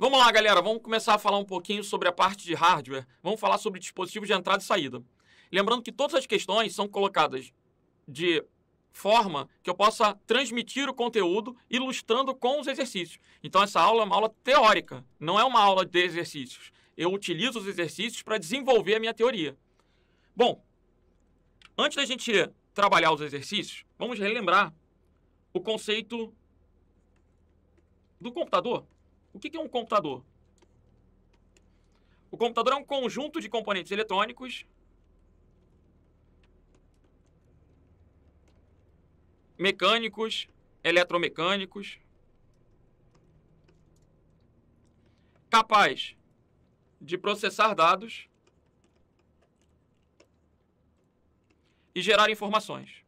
Vamos lá, galera, vamos começar a falar um pouquinho sobre a parte de hardware. Vamos falar sobre dispositivos de entrada e saída. Lembrando que todas as questões são colocadas de forma que eu possa transmitir o conteúdo ilustrando com os exercícios. Então essa aula é uma aula teórica, não é uma aula de exercícios. Eu utilizo os exercícios para desenvolver a minha teoria. Bom, antes da gente trabalhar os exercícios, vamos relembrar o conceito do computador. O que é um computador? O computador é um conjunto de componentes eletrônicos mecânicos, eletromecânicos, capaz de processar dados e gerar informações.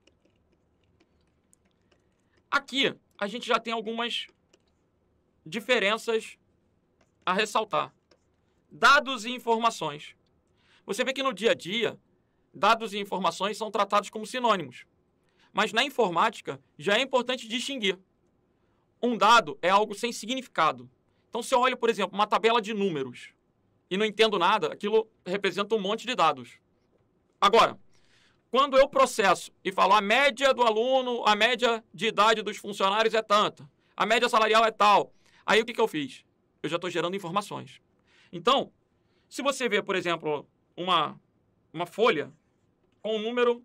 Aqui a gente já tem algumas diferenças a ressaltar. Dados e informações. Você vê que no dia a dia, dados e informações são tratados como sinônimos. Mas na informática, já é importante distinguir. Um dado é algo sem significado. Então, se eu olho, por exemplo, uma tabela de números e não entendo nada, aquilo representa um monte de dados. Agora, quando eu processo e falo a média do aluno, a média de idade dos funcionários é tanta, a média salarial é tal, Aí o que, que eu fiz? Eu já estou gerando informações. Então, se você vê, por exemplo, uma, uma folha com um número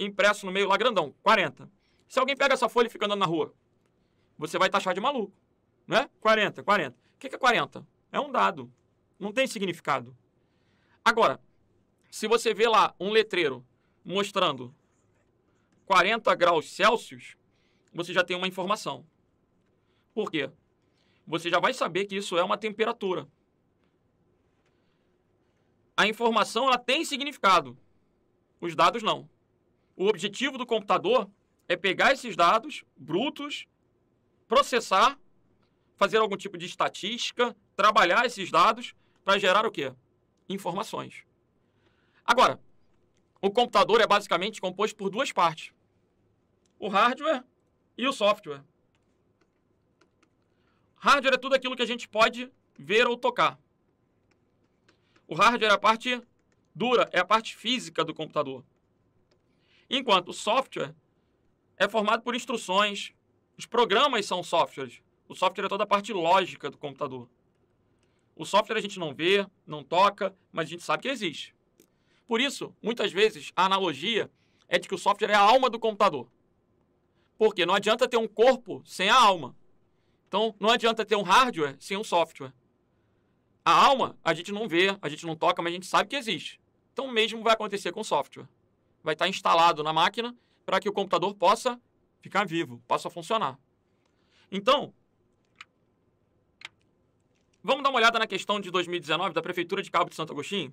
impresso no meio lá grandão, 40. Se alguém pega essa folha e fica andando na rua, você vai taxar de maluco, né? 40, 40. O que, que é 40? É um dado, não tem significado. Agora, se você vê lá um letreiro mostrando 40 graus Celsius, você já tem uma informação. Por quê? você já vai saber que isso é uma temperatura. A informação ela tem significado, os dados não. O objetivo do computador é pegar esses dados brutos, processar, fazer algum tipo de estatística, trabalhar esses dados para gerar o quê? Informações. Agora, o computador é basicamente composto por duas partes: o hardware e o software. Hardware é tudo aquilo que a gente pode ver ou tocar. O hardware é a parte dura, é a parte física do computador. Enquanto o software é formado por instruções, os programas são softwares. O software é toda a parte lógica do computador. O software a gente não vê, não toca, mas a gente sabe que existe. Por isso, muitas vezes, a analogia é de que o software é a alma do computador. Porque não adianta ter um corpo sem a alma. Então, não adianta ter um hardware sem um software. A alma, a gente não vê, a gente não toca, mas a gente sabe que existe. Então, o mesmo vai acontecer com o software. Vai estar instalado na máquina para que o computador possa ficar vivo, possa funcionar. Então, vamos dar uma olhada na questão de 2019 da Prefeitura de Cabo de Santo Agostinho?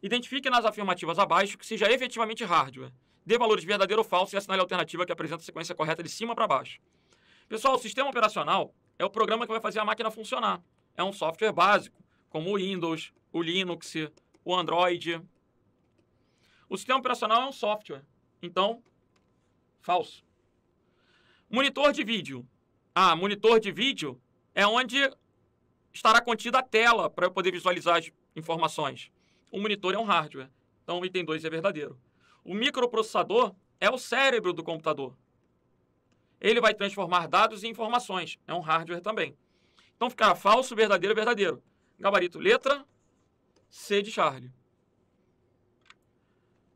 Identifique nas afirmativas abaixo que seja efetivamente hardware. Dê valores verdadeiro ou falso e assinale a alternativa que apresenta a sequência correta de cima para baixo. Pessoal, o sistema operacional é o programa que vai fazer a máquina funcionar. É um software básico, como o Windows, o Linux, o Android. O sistema operacional é um software. Então, falso. Monitor de vídeo. Ah, monitor de vídeo é onde estará contida a tela para eu poder visualizar as informações. O monitor é um hardware. Então, o item 2 é verdadeiro. O microprocessador é o cérebro do computador ele vai transformar dados em informações. É um hardware também. Então ficará falso, verdadeiro, verdadeiro. Gabarito letra C de Charlie.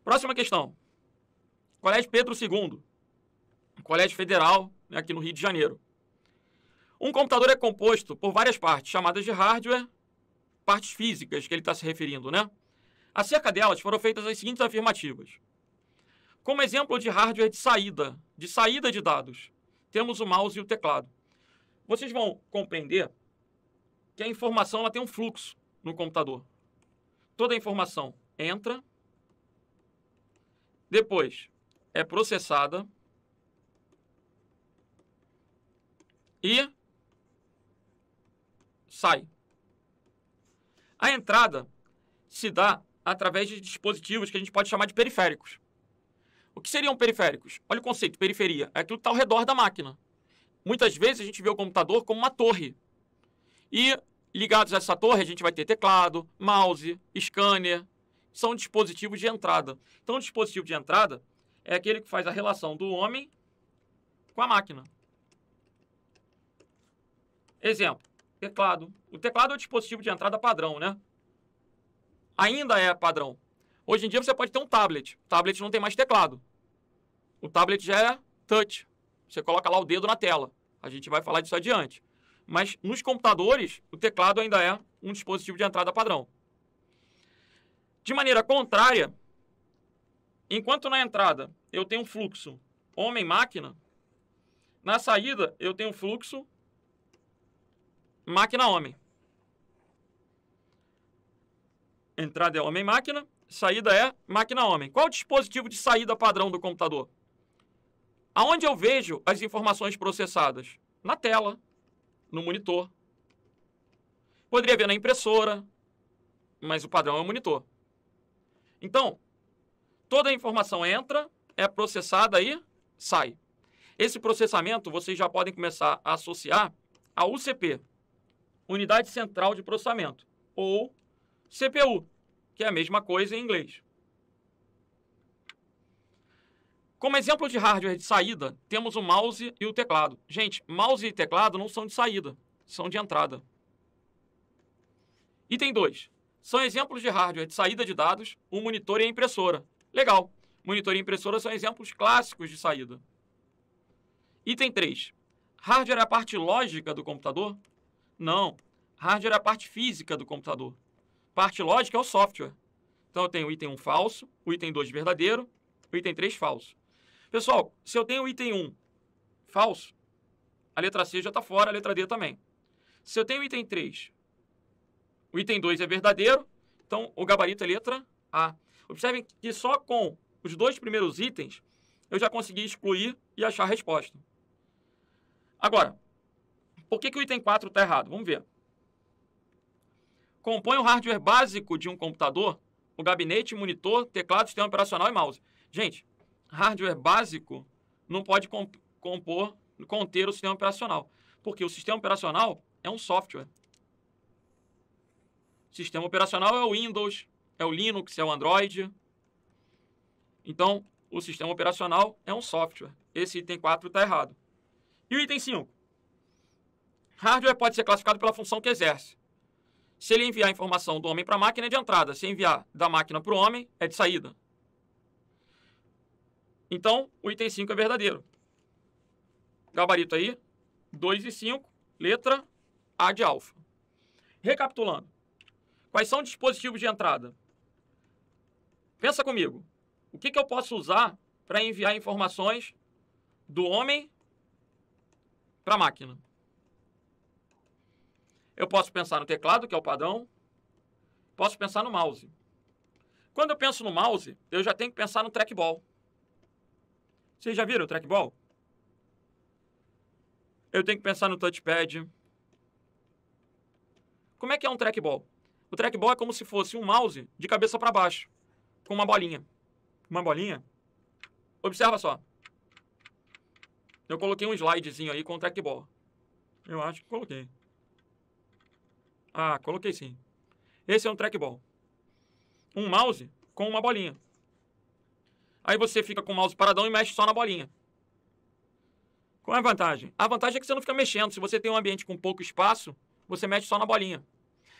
Próxima questão. Colégio Pedro II. Colégio Federal, né, aqui no Rio de Janeiro. Um computador é composto por várias partes, chamadas de hardware, partes físicas que ele está se referindo, né? Acerca delas foram feitas as seguintes afirmativas. Como exemplo de hardware de saída, de saída de dados, temos o mouse e o teclado. Vocês vão compreender que a informação ela tem um fluxo no computador. Toda a informação entra, depois é processada e sai. A entrada se dá através de dispositivos que a gente pode chamar de periféricos que seriam periféricos? Olha o conceito, periferia. É aquilo que está ao redor da máquina. Muitas vezes a gente vê o computador como uma torre. E ligados a essa torre, a gente vai ter teclado, mouse, scanner. São dispositivos de entrada. Então, o dispositivo de entrada é aquele que faz a relação do homem com a máquina. Exemplo, teclado. O teclado é o dispositivo de entrada padrão, né? Ainda é padrão. Hoje em dia você pode ter um tablet. O tablet não tem mais teclado. O tablet já é touch. Você coloca lá o dedo na tela. A gente vai falar disso adiante. Mas nos computadores, o teclado ainda é um dispositivo de entrada padrão. De maneira contrária, enquanto na entrada eu tenho um fluxo homem-máquina, na saída eu tenho um fluxo máquina-homem. Entrada é homem-máquina, saída é máquina-homem. Qual o dispositivo de saída padrão do computador? Aonde eu vejo as informações processadas? Na tela, no monitor. Poderia ver na impressora, mas o padrão é o monitor. Então, toda a informação entra, é processada e sai. Esse processamento vocês já podem começar a associar à UCP, Unidade Central de Processamento, ou CPU, que é a mesma coisa em inglês. Como exemplo de hardware de saída, temos o mouse e o teclado. Gente, mouse e teclado não são de saída, são de entrada. Item 2. São exemplos de hardware de saída de dados, o um monitor e a impressora. Legal. Monitor e impressora são exemplos clássicos de saída. Item 3. Hardware é a parte lógica do computador? Não. Hardware é a parte física do computador. Parte lógica é o software. Então eu tenho o item 1 falso, o item 2 verdadeiro, o item 3 falso. Pessoal, se eu tenho o item 1 falso, a letra C já está fora, a letra D também. Se eu tenho o item 3, o item 2 é verdadeiro, então o gabarito é letra A. Observem que só com os dois primeiros itens eu já consegui excluir e achar a resposta. Agora, por que, que o item 4 está errado? Vamos ver. Compõe o hardware básico de um computador, o gabinete, monitor, teclado, sistema operacional e mouse. Gente, hardware básico não pode compor, conter o sistema operacional, porque o sistema operacional é um software. O sistema operacional é o Windows, é o Linux, é o Android. Então, o sistema operacional é um software. Esse item 4 está errado. E o item 5? Hardware pode ser classificado pela função que exerce. Se ele enviar informação do homem para a máquina, é de entrada. Se enviar da máquina para o homem, é de saída. Então, o item 5 é verdadeiro. Gabarito aí, 2 e 5, letra A de alfa. Recapitulando. Quais são os dispositivos de entrada? Pensa comigo. O que, que eu posso usar para enviar informações do homem para a máquina? Eu posso pensar no teclado, que é o padrão. Posso pensar no mouse. Quando eu penso no mouse, eu já tenho que pensar no trackball. Vocês já viram o trackball? Eu tenho que pensar no touchpad. Como é que é um trackball? O trackball é como se fosse um mouse de cabeça para baixo, com uma bolinha. Uma bolinha? Observa só. Eu coloquei um slidezinho aí com o trackball. Eu acho que coloquei. Ah, coloquei sim. Esse é um trackball. Um mouse com uma bolinha. Aí você fica com o mouse paradão e mexe só na bolinha. Qual é a vantagem? A vantagem é que você não fica mexendo. Se você tem um ambiente com pouco espaço, você mexe só na bolinha.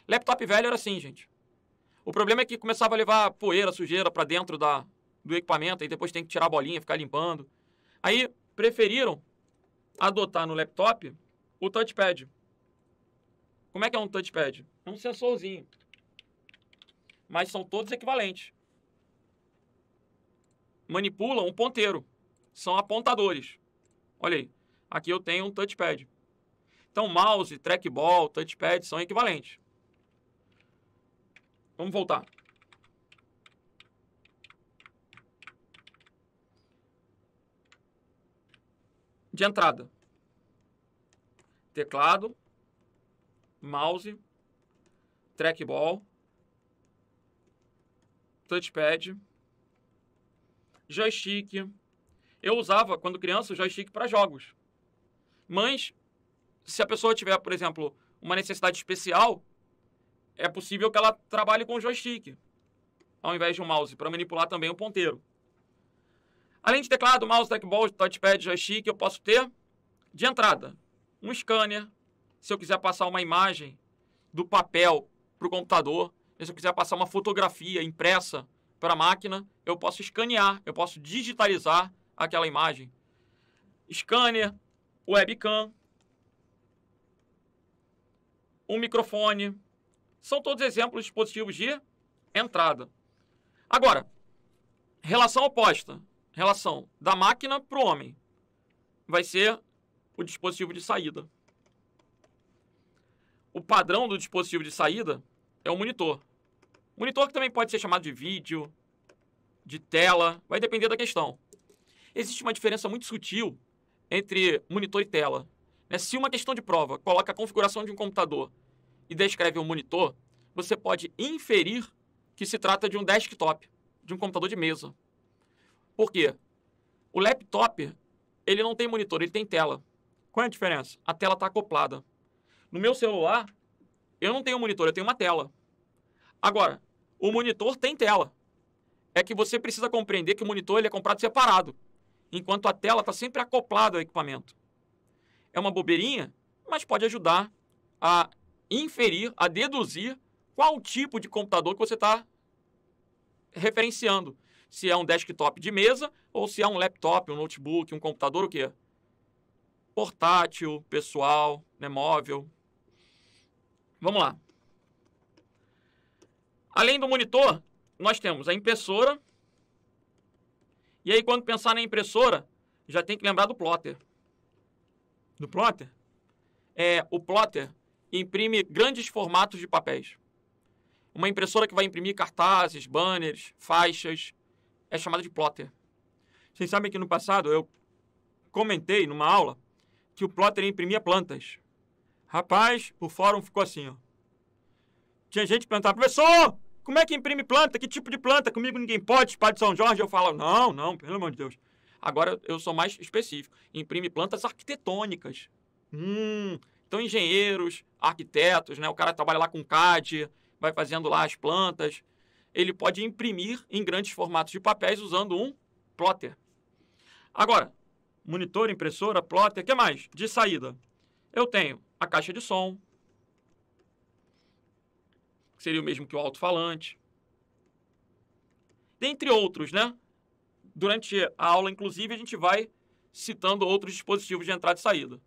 Laptop velho era assim, gente. O problema é que começava a levar poeira, sujeira para dentro da, do equipamento, e depois tem que tirar a bolinha, ficar limpando. Aí preferiram adotar no laptop o touchpad. Como é que é um touchpad? É um sensorzinho. Mas são todos equivalentes manipulam um ponteiro. São apontadores. Olha aí. Aqui eu tenho um touchpad. Então, mouse, trackball, touchpad são equivalentes. Vamos voltar. De entrada. Teclado, mouse, trackball, touchpad, joystick. Eu usava, quando criança, o joystick para jogos. Mas, se a pessoa tiver, por exemplo, uma necessidade especial, é possível que ela trabalhe com o joystick, ao invés de um mouse, para manipular também o ponteiro. Além de teclado, mouse, trackball, touchpad, joystick, eu posso ter de entrada um scanner, se eu quiser passar uma imagem do papel para o computador, se eu quiser passar uma fotografia impressa para a máquina, eu posso escanear, eu posso digitalizar aquela imagem. Scanner, webcam, um microfone. São todos exemplos de dispositivos de entrada. Agora, relação oposta, relação da máquina para o homem, vai ser o dispositivo de saída. O padrão do dispositivo de saída é o monitor. Monitor que também pode ser chamado de vídeo, de tela, vai depender da questão. Existe uma diferença muito sutil entre monitor e tela. Né? Se uma questão de prova coloca a configuração de um computador e descreve um monitor, você pode inferir que se trata de um desktop, de um computador de mesa. Por quê? O laptop, ele não tem monitor, ele tem tela. Qual é a diferença? A tela está acoplada. No meu celular, eu não tenho monitor, eu tenho uma tela. Agora, o monitor tem tela. É que você precisa compreender que o monitor ele é comprado separado, enquanto a tela está sempre acoplada ao equipamento. É uma bobeirinha, mas pode ajudar a inferir, a deduzir qual tipo de computador que você está referenciando. Se é um desktop de mesa ou se é um laptop, um notebook, um computador, o quê? Portátil, pessoal, né, móvel. Vamos lá. Além do monitor, nós temos a impressora. E aí, quando pensar na impressora, já tem que lembrar do plotter. Do plotter? É, o plotter imprime grandes formatos de papéis. Uma impressora que vai imprimir cartazes, banners, faixas, é chamada de plotter. Vocês sabem que no passado eu comentei numa aula que o plotter imprimia plantas. Rapaz, o fórum ficou assim, ó. Tinha gente perguntar, professor, como é que imprime planta? Que tipo de planta? Comigo ninguém pode, pai de São Jorge. Eu falo, não, não, pelo amor de Deus. Agora eu sou mais específico. Imprime plantas arquitetônicas. Hum, então engenheiros, arquitetos, né? O cara trabalha lá com CAD, vai fazendo lá as plantas. Ele pode imprimir em grandes formatos de papéis usando um plotter. Agora, monitor, impressora, plotter, o que mais? De saída. Eu tenho a caixa de som, seria o mesmo que o alto-falante. Dentre outros, né? Durante a aula, inclusive, a gente vai citando outros dispositivos de entrada e saída.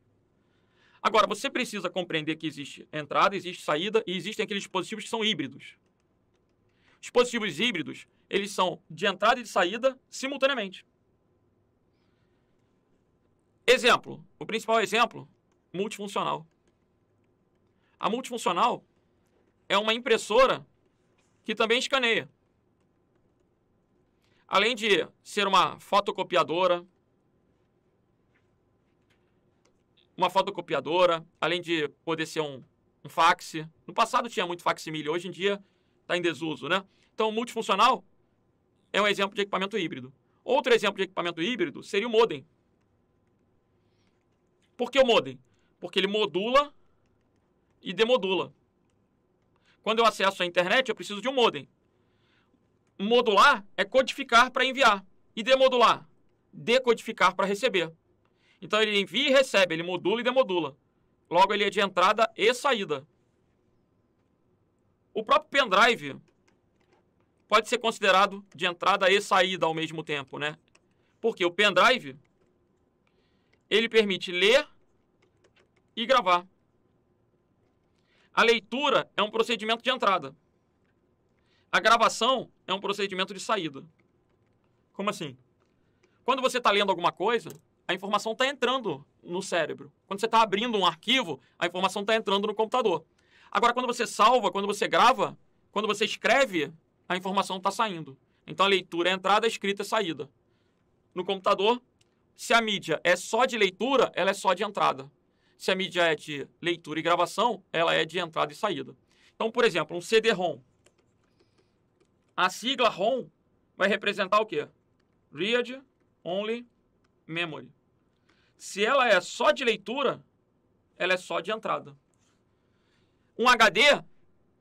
Agora, você precisa compreender que existe entrada, existe saída e existem aqueles dispositivos que são híbridos. Dispositivos híbridos, eles são de entrada e de saída simultaneamente. Exemplo, o principal exemplo, multifuncional. A multifuncional, é uma impressora que também escaneia. Além de ser uma fotocopiadora, uma fotocopiadora, além de poder ser um, um fax. No passado tinha muito facsimile, hoje em dia está em desuso, né? Então, multifuncional é um exemplo de equipamento híbrido. Outro exemplo de equipamento híbrido seria o modem. Por que o modem? Porque ele modula e demodula. Quando eu acesso a internet, eu preciso de um modem. Modular é codificar para enviar. E demodular? Decodificar para receber. Então ele envia e recebe, ele modula e demodula. Logo, ele é de entrada e saída. O próprio pendrive pode ser considerado de entrada e saída ao mesmo tempo, né? Porque o pendrive ele permite ler e gravar. A leitura é um procedimento de entrada. A gravação é um procedimento de saída. Como assim? Quando você está lendo alguma coisa, a informação está entrando no cérebro. Quando você está abrindo um arquivo, a informação está entrando no computador. Agora, quando você salva, quando você grava, quando você escreve, a informação está saindo. Então, a leitura é a entrada, a escrita é a saída. No computador, se a mídia é só de leitura, ela é só de entrada. Se a mídia é de leitura e gravação, ela é de entrada e saída. Então, por exemplo, um CD-ROM. A sigla ROM vai representar o quê? Read Only Memory. Se ela é só de leitura, ela é só de entrada. Um HD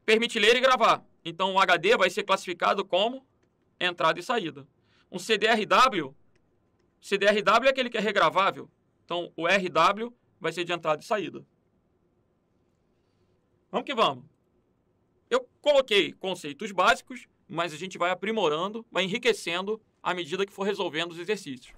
permite ler e gravar. Então, o HD vai ser classificado como entrada e saída. Um CDRW, CDRW é aquele que é regravável. Então, o RW vai ser de entrada e saída. Vamos que vamos. Eu coloquei conceitos básicos, mas a gente vai aprimorando, vai enriquecendo à medida que for resolvendo os exercícios.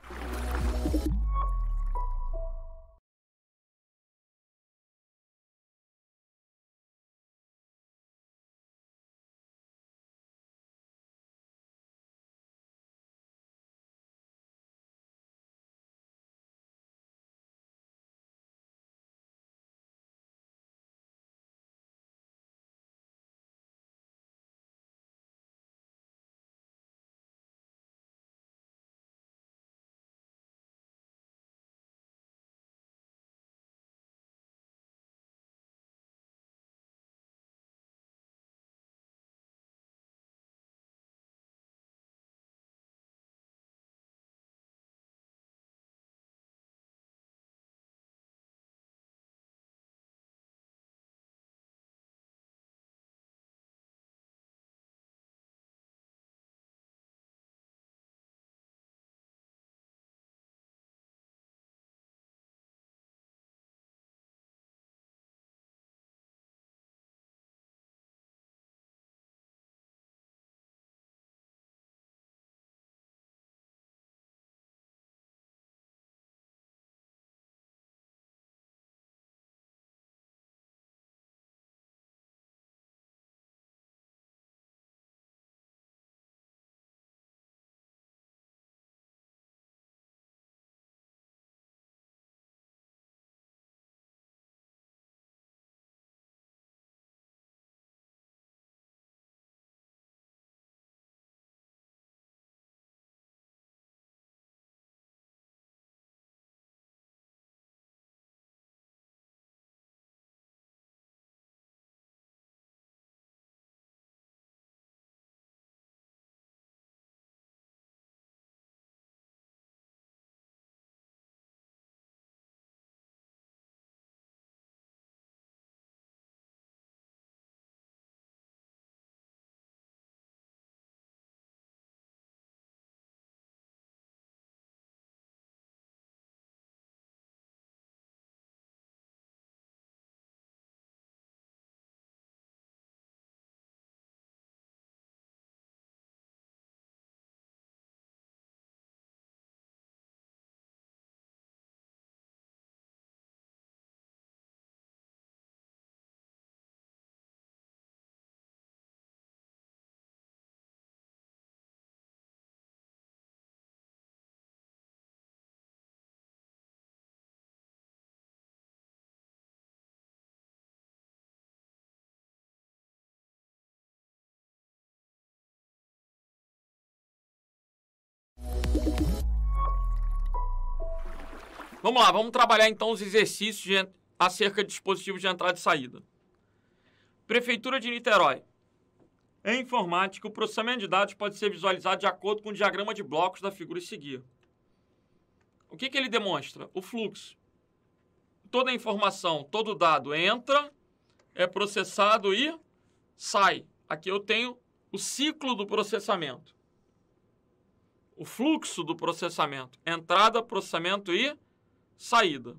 Vamos lá, vamos trabalhar então os exercícios de, acerca de dispositivos de entrada e saída. Prefeitura de Niterói. Em informática, o processamento de dados pode ser visualizado de acordo com o diagrama de blocos da figura a seguir. O que, que ele demonstra? O fluxo. Toda a informação, todo dado entra, é processado e sai. Aqui eu tenho o ciclo do processamento. O fluxo do processamento. Entrada, processamento e saída.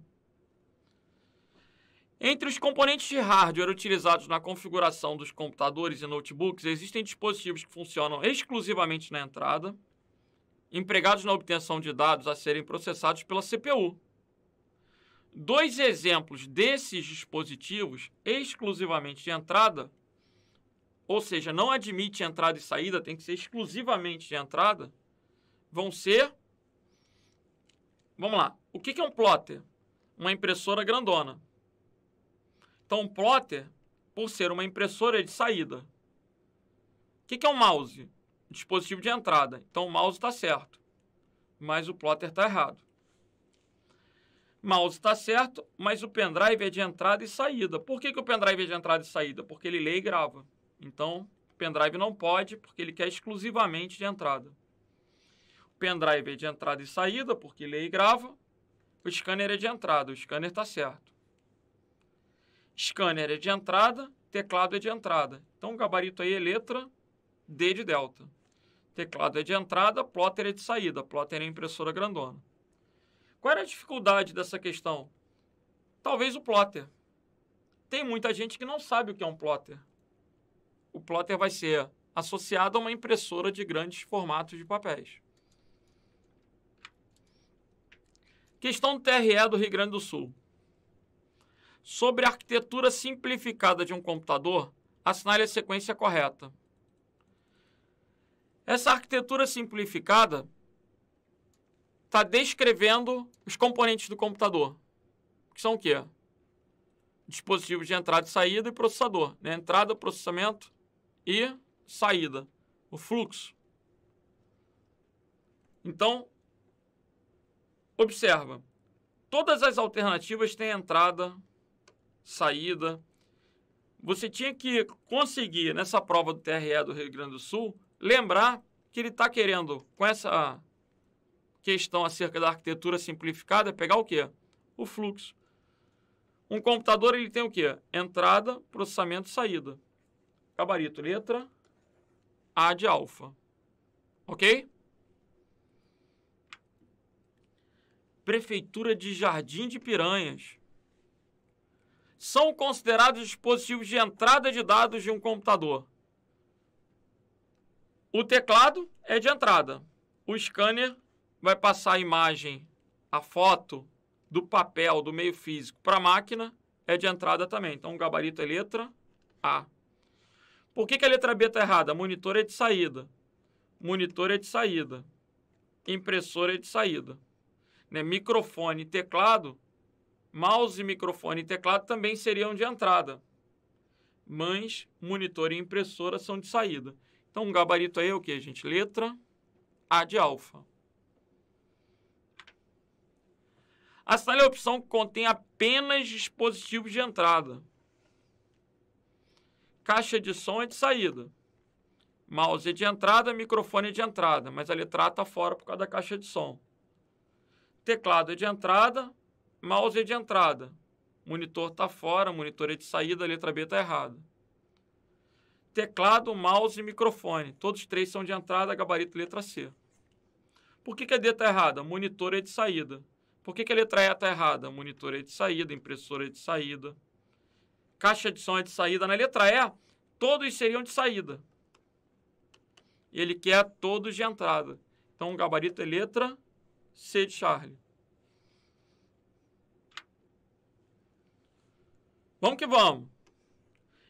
Entre os componentes de hardware utilizados na configuração dos computadores e notebooks, existem dispositivos que funcionam exclusivamente na entrada, empregados na obtenção de dados a serem processados pela CPU. Dois exemplos desses dispositivos exclusivamente de entrada, ou seja, não admite entrada e saída, tem que ser exclusivamente de entrada, vão ser Vamos lá. O que é um plotter? Uma impressora grandona. Então, um plotter, por ser uma impressora, é de saída. O que é um mouse? Dispositivo de entrada. Então, o mouse está certo, mas o plotter está errado. Mouse está certo, mas o pendrive é de entrada e saída. Por que, que o pendrive é de entrada e saída? Porque ele lê e grava. Então, pendrive não pode, porque ele quer exclusivamente de entrada pendrive é de entrada e saída, porque lê e grava. O scanner é de entrada, o scanner está certo. Scanner é de entrada, teclado é de entrada. Então o gabarito aí é letra D de delta. Teclado é de entrada, plotter é de saída, plotter é impressora grandona. Qual era a dificuldade dessa questão? Talvez o plotter. Tem muita gente que não sabe o que é um plotter. O plotter vai ser associado a uma impressora de grandes formatos de papéis. Questão do TRE do Rio Grande do Sul. Sobre a arquitetura simplificada de um computador, assinale a sequência correta. Essa arquitetura simplificada está descrevendo os componentes do computador, que são o quê? Dispositivos de entrada e saída e processador. Né? Entrada, processamento e saída, o fluxo. Então, Observa, todas as alternativas têm entrada, saída. Você tinha que conseguir, nessa prova do TRE do Rio Grande do Sul, lembrar que ele está querendo, com essa questão acerca da arquitetura simplificada, pegar o quê? O fluxo. Um computador ele tem o quê? Entrada, processamento, saída. Gabarito, letra A de alfa. Ok? Prefeitura de Jardim de Piranhas. São considerados dispositivos de entrada de dados de um computador. O teclado é de entrada. O scanner vai passar a imagem, a foto do papel, do meio físico, para a máquina, é de entrada também. Então, o gabarito é letra A. Por que, que a letra B está errada? Monitor é de saída. Monitor é de saída. Impressora é de saída né, microfone e teclado, mouse, microfone e teclado também seriam de entrada. Mas monitor e impressora são de saída. Então, um gabarito aí é o que, gente? Letra A de alfa. Assinale a é opção que contém apenas dispositivos de entrada. Caixa de som é de saída. Mouse é de entrada, microfone é de entrada, mas a letra A está fora por causa da caixa de som. Teclado é de entrada, mouse é de entrada. Monitor está fora, monitor é de saída, a letra B está errada. Teclado, mouse e microfone. Todos três são de entrada, gabarito letra C. Por que, que a D está errada? Monitor é de saída. Por que, que a letra E está errada? Monitor é de saída, impressora é de saída. Caixa de som é de saída. Na letra E, todos seriam de saída. ele quer todos de entrada. Então, o gabarito é letra C de Charlie. Vamos que vamos.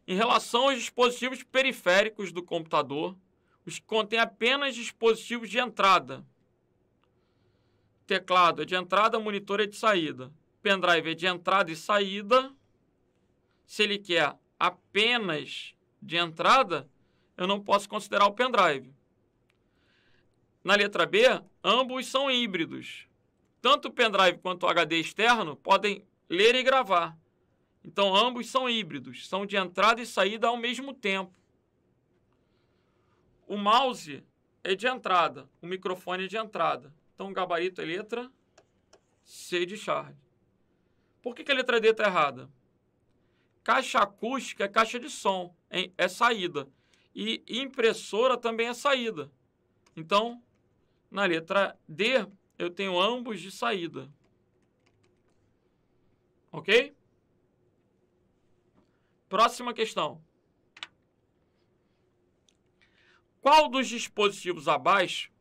Em relação aos dispositivos periféricos do computador, os que contêm apenas dispositivos de entrada. Teclado é de entrada, monitor é de saída. Pendrive é de entrada e saída. Se ele quer apenas de entrada, eu não posso considerar o pendrive. Na letra B, ambos são híbridos. Tanto o pendrive quanto o HD externo podem ler e gravar. Então, ambos são híbridos, são de entrada e saída ao mesmo tempo. O mouse é de entrada, o microfone é de entrada. Então, o gabarito é letra C de Charge. Por que, que a letra D está errada? Caixa acústica é caixa de som, é saída. E impressora também é saída. Então, na letra D, eu tenho ambos de saída. Ok? Próxima questão. Qual dos dispositivos abaixo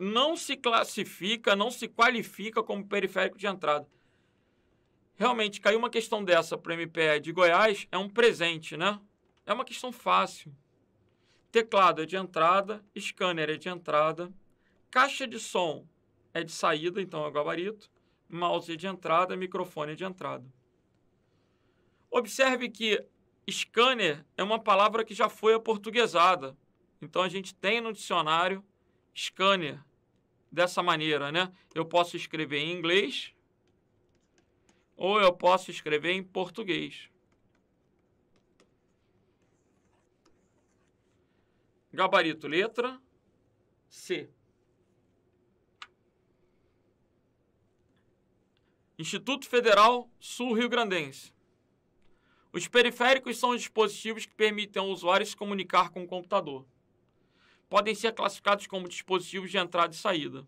não se classifica, não se qualifica como periférico de entrada? Realmente, caiu uma questão dessa para o MPE de Goiás, é um presente, né? É uma questão fácil. Teclado é de entrada, scanner é de entrada, Caixa de som é de saída, então é o gabarito. Mouse é de entrada, microfone é de entrada. Observe que scanner é uma palavra que já foi aportuguesada. Então a gente tem no dicionário scanner dessa maneira, né? Eu posso escrever em inglês ou eu posso escrever em português. Gabarito letra C. Instituto Federal Sul Rio Grandense. Os periféricos são dispositivos que permitem ao usuário se comunicar com o computador. Podem ser classificados como dispositivos de entrada e saída.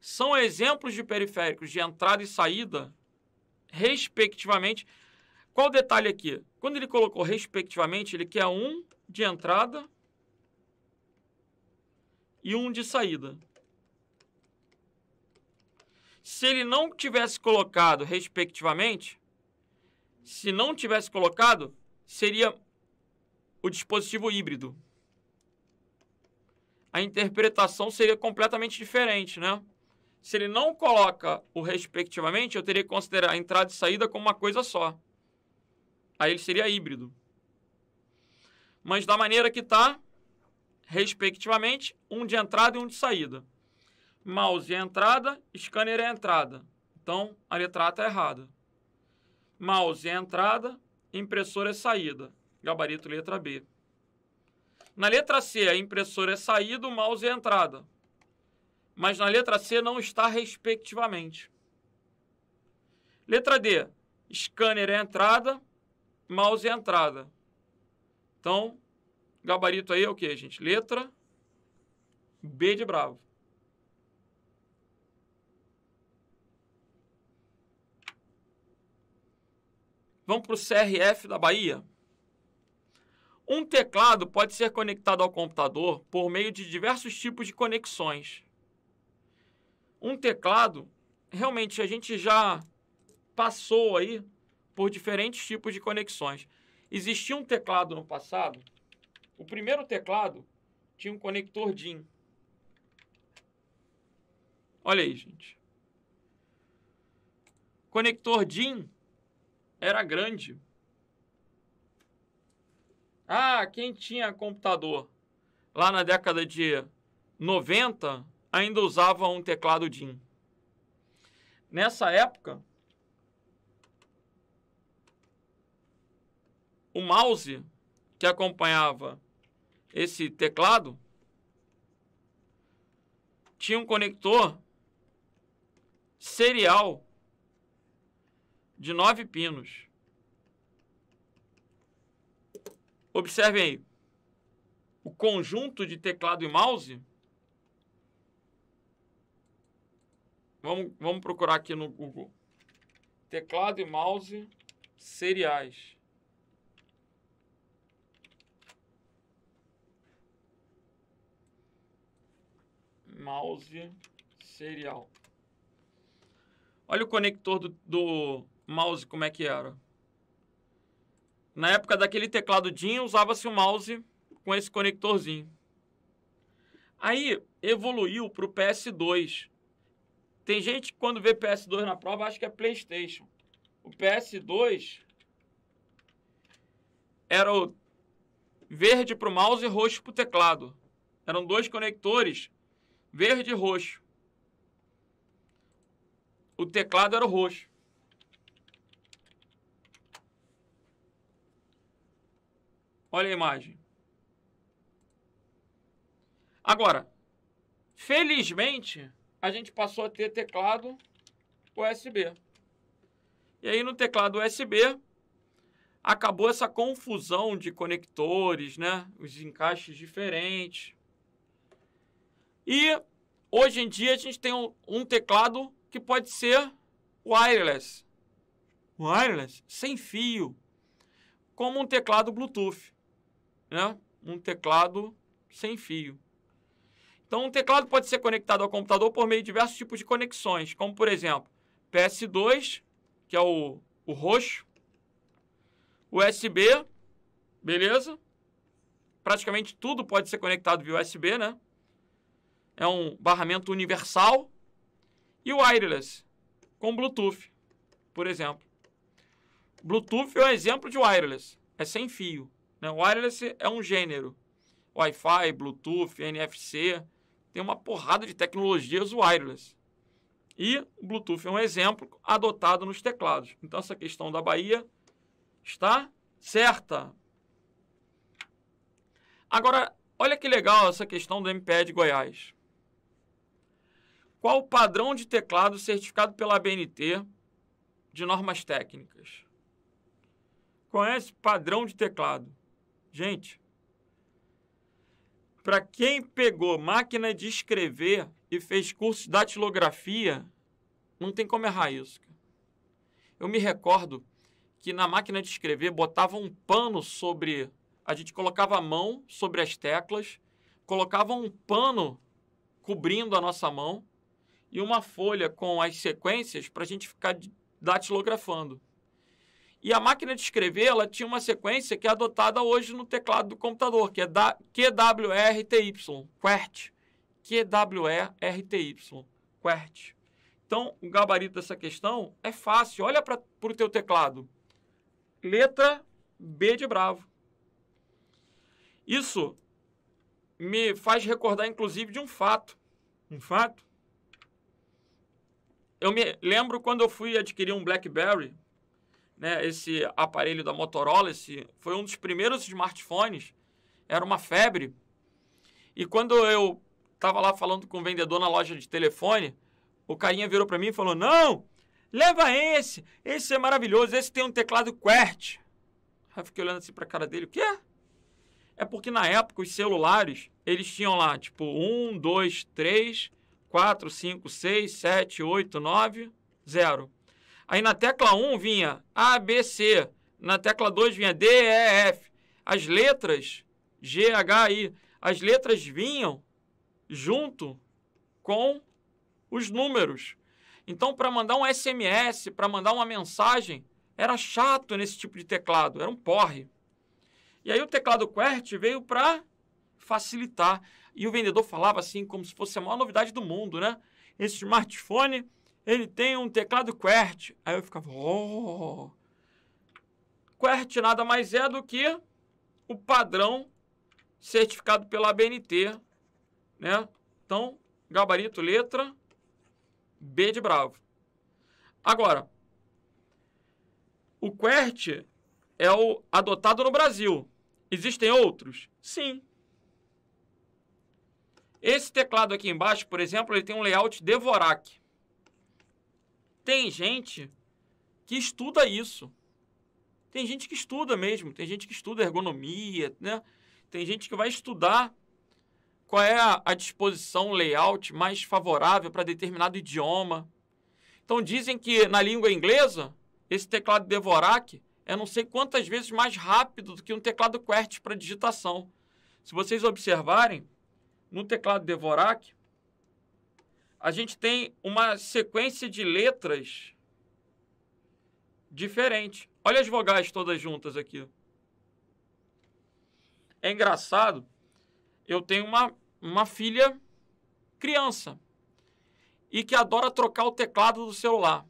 São exemplos de periféricos de entrada e saída, respectivamente. Qual o detalhe aqui? Quando ele colocou respectivamente, ele quer um de entrada e um de saída. Se ele não tivesse colocado, respectivamente, se não tivesse colocado, seria o dispositivo híbrido. A interpretação seria completamente diferente, né? Se ele não coloca o respectivamente, eu teria que considerar a entrada e saída como uma coisa só. Aí ele seria híbrido. Mas da maneira que está, respectivamente, um de entrada e um de saída. Mouse é entrada, scanner é entrada. Então, a letra A está errada. Mouse é entrada, impressora é saída. Gabarito letra B. Na letra C, a impressora é saída, o mouse é entrada. Mas na letra C não está respectivamente. Letra D, scanner é entrada, mouse é entrada. Então, gabarito aí é o que, gente? Letra B de bravo. Vamos para o CRF da Bahia. Um teclado pode ser conectado ao computador por meio de diversos tipos de conexões. Um teclado, realmente, a gente já passou aí por diferentes tipos de conexões. Existia um teclado no passado, o primeiro teclado tinha um conector DIN. Olha aí, gente. Conector DIN era grande. Ah, quem tinha computador lá na década de 90 ainda usava um teclado DIN. Nessa época, o mouse que acompanhava esse teclado tinha um conector serial de nove pinos. Observem aí. O conjunto de teclado e mouse. Vamos, vamos procurar aqui no Google. Teclado e mouse seriais Mouse serial. Olha o conector do, do mouse como é que era. Na época daquele teclado DIN, usava-se o um mouse com esse conectorzinho. Aí evoluiu para o PS2. Tem gente que quando vê PS2 na prova acha que é PlayStation. O PS2 era o verde para o mouse e roxo para o teclado. Eram dois conectores, verde e roxo. O teclado era o roxo. Olha a imagem. Agora, felizmente, a gente passou a ter teclado USB. E aí no teclado USB acabou essa confusão de conectores, né? Os encaixes diferentes. E hoje em dia a gente tem um, um teclado que pode ser wireless. Wireless, sem fio, como um teclado Bluetooth né? um teclado sem fio. Então, um teclado pode ser conectado ao computador por meio de diversos tipos de conexões, como, por exemplo, PS2, que é o, o roxo, USB, beleza? Praticamente tudo pode ser conectado via USB, né? É um barramento universal. E o wireless, com Bluetooth, por exemplo. Bluetooth é um exemplo de wireless, é sem fio. Né? O wireless é um gênero. Wi-Fi, Bluetooth, NFC, tem uma porrada de tecnologias wireless. E o Bluetooth é um exemplo adotado nos teclados. Então essa questão da Bahia está certa. Agora, olha que legal essa questão do MPE de Goiás. Qual o padrão de teclado certificado pela ABNT de normas técnicas? Conhece padrão de teclado? Gente, para quem pegou máquina de escrever e fez curso de datilografia, não tem como errar isso. Eu me recordo que na máquina de escrever botava um pano sobre. A gente colocava a mão sobre as teclas, colocava um pano cobrindo a nossa mão e uma folha com as sequências para a gente ficar datilografando. E a máquina de escrever, ela tinha uma sequência que é adotada hoje no teclado do computador, que é da QWERTY, QWERTY, QWERTY, QWERTY. Então, o gabarito dessa questão é fácil. Olha para o teu teclado. Letra B de bravo. Isso me faz recordar, inclusive, de um fato. Um fato? Eu me lembro quando eu fui adquirir um BlackBerry né, esse aparelho da Motorola, esse foi um dos primeiros smartphones, era uma febre. E quando eu estava lá falando com o vendedor na loja de telefone, o carinha virou para mim e falou: "Não, leva esse, esse é maravilhoso, esse tem um teclado QWERTY". Aí eu fiquei olhando assim para a cara dele, o quê? É porque na época os celulares, eles tinham lá, tipo, 1, 2, 3, 4, 5, 6, 7, 8, 9, 0. Aí na tecla 1 vinha A, B, C. Na tecla 2 vinha D, E, F. As letras G, H, I. As letras vinham junto com os números. Então, para mandar um SMS, para mandar uma mensagem, era chato nesse tipo de teclado, era um porre. E aí o teclado QWERTY veio para facilitar. E o vendedor falava assim, como se fosse a maior novidade do mundo, né? Esse smartphone ele tem um teclado QWERT. Aí eu ficava, oh! QWERT nada mais é do que o padrão certificado pela ABNT, né? Então, gabarito, letra B de bravo. Agora, o QWERT é o adotado no Brasil. Existem outros? Sim. Esse teclado aqui embaixo, por exemplo, ele tem um layout Dvorak. Tem gente que estuda isso. Tem gente que estuda mesmo, tem gente que estuda ergonomia, né? Tem gente que vai estudar qual é a, disposição, layout mais favorável para determinado idioma. Então dizem que na língua inglesa, esse teclado Devorak é não sei quantas vezes mais rápido do que um teclado QWERTY para digitação. Se vocês observarem, no teclado Devorak, a gente tem uma sequência de letras diferente. Olha as vogais todas juntas aqui. É engraçado, eu tenho uma, uma filha criança e que adora trocar o teclado do celular.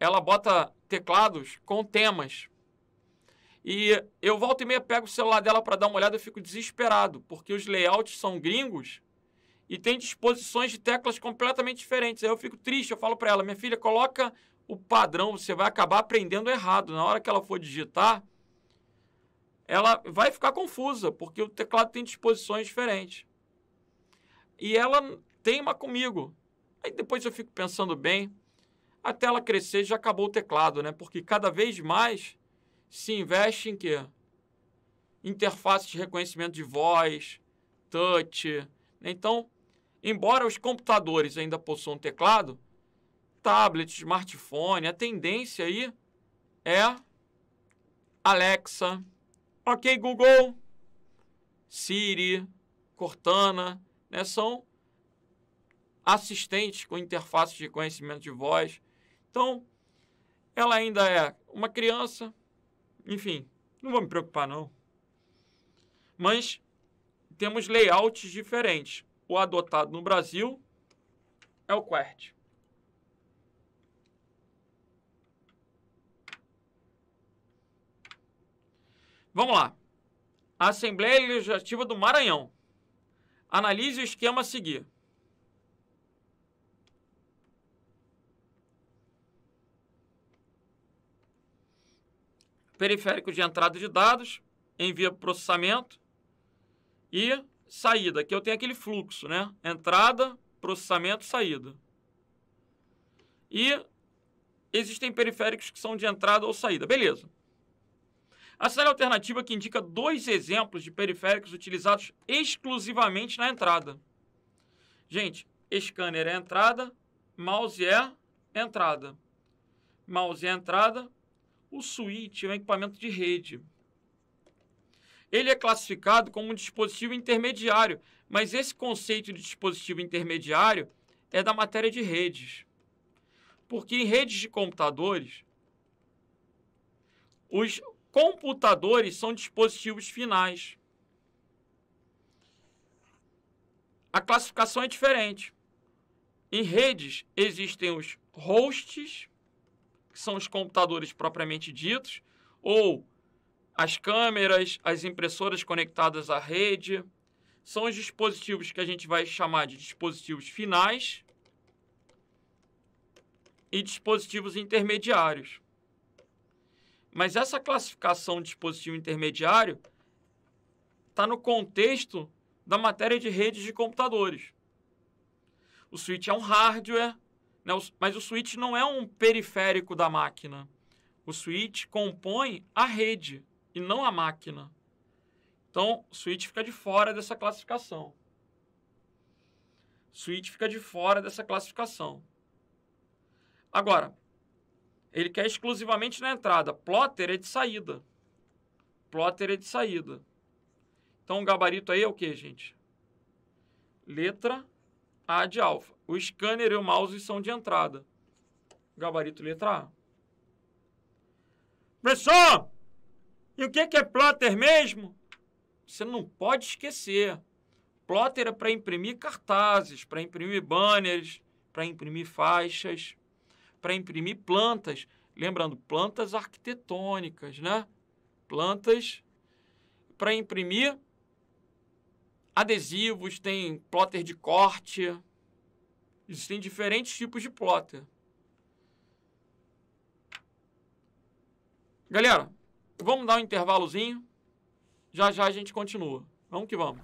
Ela bota teclados com temas. E eu volto e meia pego o celular dela para dar uma olhada, eu fico desesperado, porque os layouts são gringos e tem disposições de teclas completamente diferentes. Aí eu fico triste, eu falo para ela, minha filha, coloca o padrão, você vai acabar aprendendo errado. Na hora que ela for digitar, ela vai ficar confusa, porque o teclado tem disposições diferentes. E ela teima comigo. Aí depois eu fico pensando bem, até ela crescer já acabou o teclado, né? Porque cada vez mais se investe em quê? Interface de reconhecimento de voz, touch. Né? Então, Embora os computadores ainda possuam teclado, tablet, smartphone, a tendência aí é Alexa, OK Google, Siri, Cortana, né? São assistentes com interfaces de conhecimento de voz. Então, ela ainda é uma criança, enfim, não vou me preocupar não. Mas temos layouts diferentes o adotado no Brasil é o QWERTY. Vamos lá. Assembleia Legislativa do Maranhão. Analise o esquema a seguir. Periférico de entrada de dados, envia para processamento e saída. Aqui eu tenho aquele fluxo, né? Entrada, processamento, saída. E existem periféricos que são de entrada ou saída. Beleza. a série alternativa que indica dois exemplos de periféricos utilizados exclusivamente na entrada. Gente, scanner é entrada, mouse é entrada. Mouse é entrada, o switch é um equipamento de rede ele é classificado como um dispositivo intermediário, mas esse conceito de dispositivo intermediário é da matéria de redes. Porque em redes de computadores, os computadores são dispositivos finais. A classificação é diferente. Em redes existem os hosts, que são os computadores propriamente ditos, ou as câmeras, as impressoras conectadas à rede, são os dispositivos que a gente vai chamar de dispositivos finais e dispositivos intermediários. Mas essa classificação de dispositivo intermediário está no contexto da matéria de redes de computadores. O switch é um hardware, né? mas o switch não é um periférico da máquina. O switch compõe a rede e não a máquina. Então, Switch fica de fora dessa classificação. Switch fica de fora dessa classificação. Agora, ele quer exclusivamente na entrada. Plotter é de saída. Plotter é de saída. Então, o gabarito aí é o que, gente? Letra A de alfa. O scanner e o mouse são de entrada. Gabarito letra A. Pressão! E o é que é, plotter mesmo? Você não pode esquecer. Plotter é para imprimir cartazes, para imprimir banners, para imprimir faixas, para imprimir plantas. Lembrando, plantas arquitetônicas, né? Plantas para imprimir adesivos, tem plotter de corte. Existem diferentes tipos de plotter. Galera, Vamos dar um intervalozinho. Já já a gente continua. Vamos que vamos.